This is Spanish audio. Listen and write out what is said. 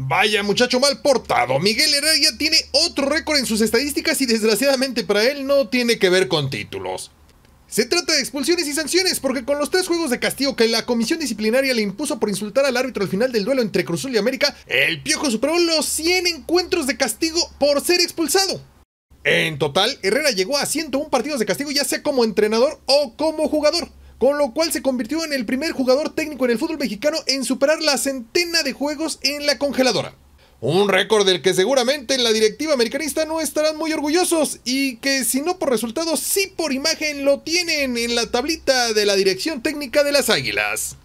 Vaya muchacho mal portado, Miguel Herrera tiene otro récord en sus estadísticas y desgraciadamente para él no tiene que ver con títulos. Se trata de expulsiones y sanciones, porque con los tres juegos de castigo que la comisión disciplinaria le impuso por insultar al árbitro al final del duelo entre Cruzul y América, el Piojo superó los 100 encuentros de castigo por ser expulsado. En total, Herrera llegó a 101 partidos de castigo ya sea como entrenador o como jugador con lo cual se convirtió en el primer jugador técnico en el fútbol mexicano en superar la centena de juegos en la congeladora. Un récord del que seguramente en la directiva americanista no estarán muy orgullosos y que si no por resultados, sí por imagen lo tienen en la tablita de la dirección técnica de las Águilas.